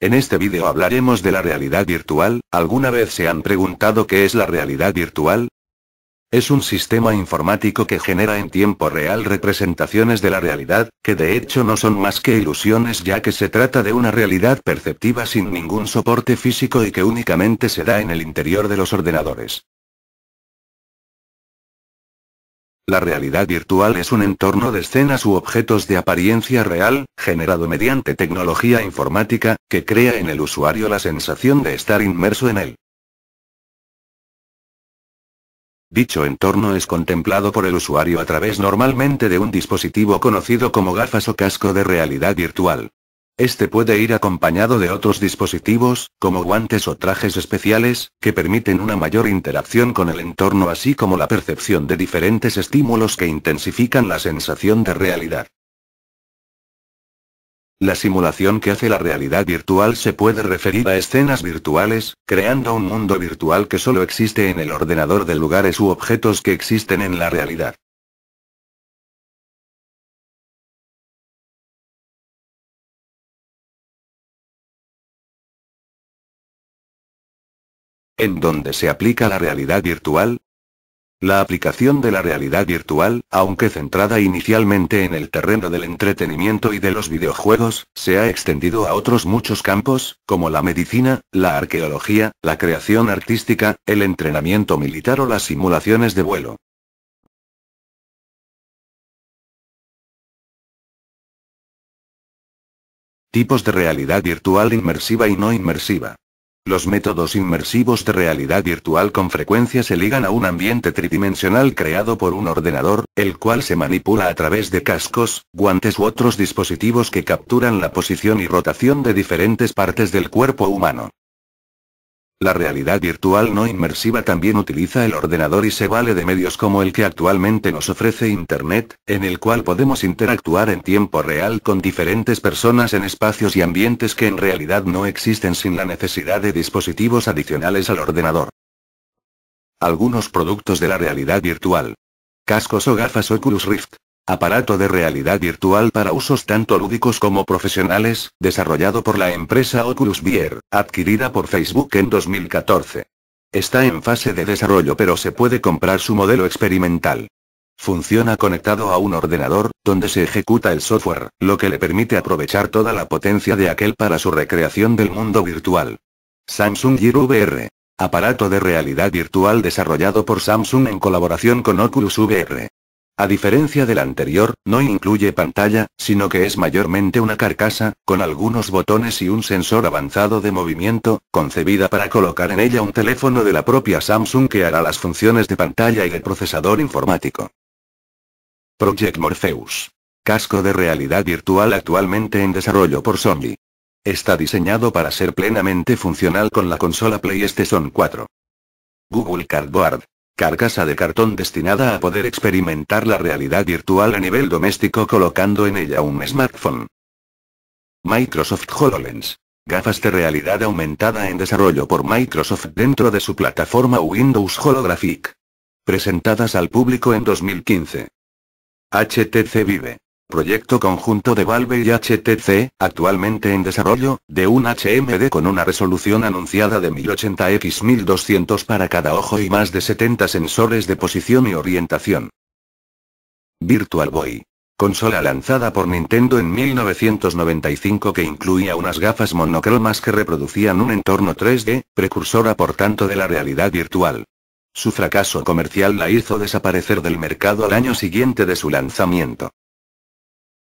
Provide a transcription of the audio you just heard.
En este vídeo hablaremos de la realidad virtual. ¿Alguna vez se han preguntado qué es la realidad virtual? Es un sistema informático que genera en tiempo real representaciones de la realidad, que de hecho no son más que ilusiones ya que se trata de una realidad perceptiva sin ningún soporte físico y que únicamente se da en el interior de los ordenadores. La realidad virtual es un entorno de escenas u objetos de apariencia real, generado mediante tecnología informática, que crea en el usuario la sensación de estar inmerso en él. Dicho entorno es contemplado por el usuario a través normalmente de un dispositivo conocido como gafas o casco de realidad virtual. Este puede ir acompañado de otros dispositivos, como guantes o trajes especiales, que permiten una mayor interacción con el entorno así como la percepción de diferentes estímulos que intensifican la sensación de realidad. La simulación que hace la realidad virtual se puede referir a escenas virtuales, creando un mundo virtual que solo existe en el ordenador de lugares u objetos que existen en la realidad. ¿En dónde se aplica la realidad virtual? La aplicación de la realidad virtual, aunque centrada inicialmente en el terreno del entretenimiento y de los videojuegos, se ha extendido a otros muchos campos, como la medicina, la arqueología, la creación artística, el entrenamiento militar o las simulaciones de vuelo. Tipos de realidad virtual inmersiva y no inmersiva. Los métodos inmersivos de realidad virtual con frecuencia se ligan a un ambiente tridimensional creado por un ordenador, el cual se manipula a través de cascos, guantes u otros dispositivos que capturan la posición y rotación de diferentes partes del cuerpo humano. La realidad virtual no inmersiva también utiliza el ordenador y se vale de medios como el que actualmente nos ofrece Internet, en el cual podemos interactuar en tiempo real con diferentes personas en espacios y ambientes que en realidad no existen sin la necesidad de dispositivos adicionales al ordenador. Algunos productos de la realidad virtual. Cascos o gafas Oculus Rift aparato de realidad virtual para usos tanto lúdicos como profesionales, desarrollado por la empresa Oculus VR, adquirida por Facebook en 2014. Está en fase de desarrollo pero se puede comprar su modelo experimental. Funciona conectado a un ordenador, donde se ejecuta el software, lo que le permite aprovechar toda la potencia de aquel para su recreación del mundo virtual. Samsung Gear VR. Aparato de realidad virtual desarrollado por Samsung en colaboración con Oculus VR. A diferencia del anterior, no incluye pantalla, sino que es mayormente una carcasa, con algunos botones y un sensor avanzado de movimiento, concebida para colocar en ella un teléfono de la propia Samsung que hará las funciones de pantalla y de procesador informático. Project Morpheus. Casco de realidad virtual actualmente en desarrollo por Sony. Está diseñado para ser plenamente funcional con la consola PlayStation 4. Google Cardboard carcasa de cartón destinada a poder experimentar la realidad virtual a nivel doméstico colocando en ella un smartphone. Microsoft HoloLens. Gafas de realidad aumentada en desarrollo por Microsoft dentro de su plataforma Windows Holographic. Presentadas al público en 2015. HTC Vive proyecto conjunto de Valve y HTC, actualmente en desarrollo, de un HMD con una resolución anunciada de 1080x1200 para cada ojo y más de 70 sensores de posición y orientación. Virtual Boy. Consola lanzada por Nintendo en 1995 que incluía unas gafas monocromas que reproducían un entorno 3D, precursora por tanto de la realidad virtual. Su fracaso comercial la hizo desaparecer del mercado al año siguiente de su lanzamiento.